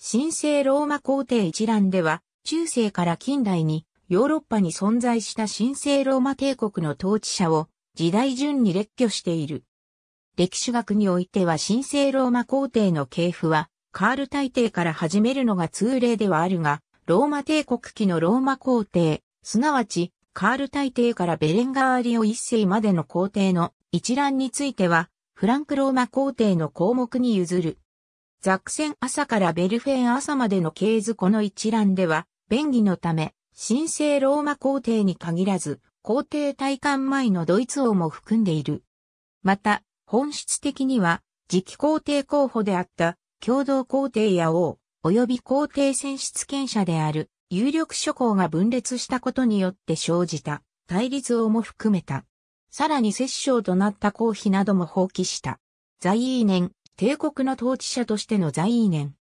神聖ローマ皇帝一覧では、中世から近代にヨーロッパに存在した神聖ローマ帝国の統治者を時代順に列挙している。歴史学においては神聖ローマ皇帝の系譜は、カール大帝から始めるのが通例ではあるが、ローマ帝国期のローマ皇帝、すなわち、カール大帝からベレンガーリオ一世までの皇帝の一覧については、フランクローマ皇帝の項目に譲る。ザクセン朝からベルフェン朝までの系図この一覧では、便宜のため、神聖ローマ皇帝に限らず、皇帝退官前のドイツ王も含んでいる。また、本質的には、次期皇帝候補であった、共同皇帝や王、及び皇帝選出権者である、有力諸侯が分裂したことによって生じた、対立王も含めた。さらに摂政となった公妃なども放棄した。在位年、帝国の統治者としての在位年。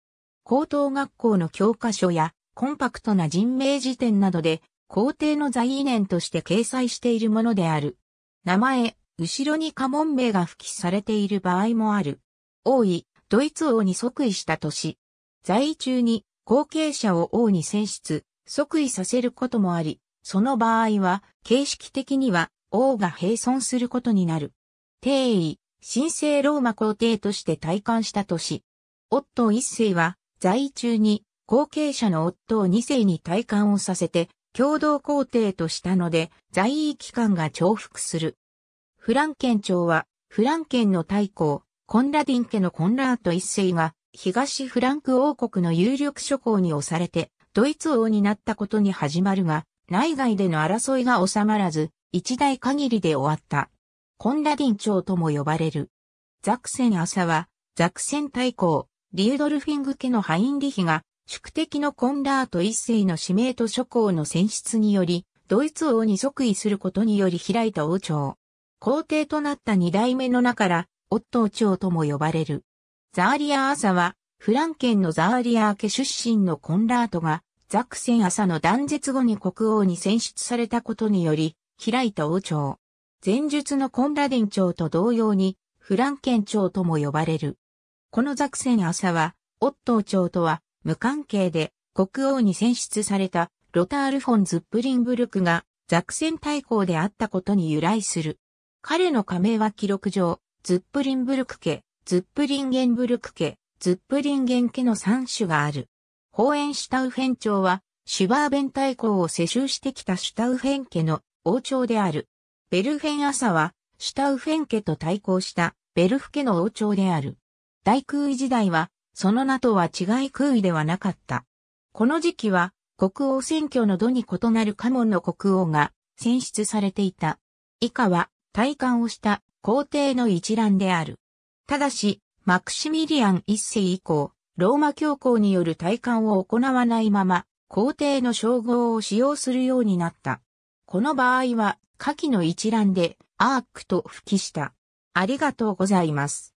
高等学校の教科書やコンパクトな人名辞典などで皇帝の在位年として掲載しているものである。名前、後ろに家紋名が付記されている場合もある。王位、ドイツ王に即位した年。在位中に後継者を王に選出、即位させることもあり、その場合は、形式的には王が並存することになる。定位、神聖ローマ皇帝として退官した年。夫一世は在位中に後継者の夫を二世に退官をさせて共同皇帝としたので在位期間が重複する。フランケン朝はフランケンの太公、コンラディン家のコンラート一世が東フランク王国の有力諸侯に押されてドイツ王になったことに始まるが内外での争いが収まらず一代限りで終わった。コンラディン朝とも呼ばれる。ザクセン朝は、ザクセン大公、リュードルフィング家のハインリヒが、宿敵のコンラート一世の指名と諸侯の選出により、ドイツ王に即位することにより開いた王朝。皇帝となった二代目の中から、オットー朝とも呼ばれる。ザーリア朝は、フランケンのザーリア家出身のコンラートが、ザクセン朝の断絶後に国王に選出されたことにより、開いた王朝。前述のコンラディン朝と同様に、フランケン朝とも呼ばれる。このザクセン朝は、オットー朝とは無関係で国王に選出されたロタール・フォン・ズップリンブルクがザクセン大公であったことに由来する。彼の加盟は記録上、ズップリンブルク家、ズップリンゲンブルク家、ズップリンゲン家の3種がある。ホーエンシュタウフェン朝は、シュバーベン大公を世襲してきたシュタウフェン家の王朝である。ベルフェン朝は、シュタウフェン家と対抗したベルフ家の王朝である。大空位時代は、その名とは違い空位ではなかった。この時期は、国王選挙の度に異なる家紋の国王が選出されていた。以下は、体冠をした皇帝の一覧である。ただし、マクシミリアン一世以降、ローマ教皇による体冠を行わないまま、皇帝の称号を使用するようになった。この場合は、下記の一覧でアークと吹きした。ありがとうございます。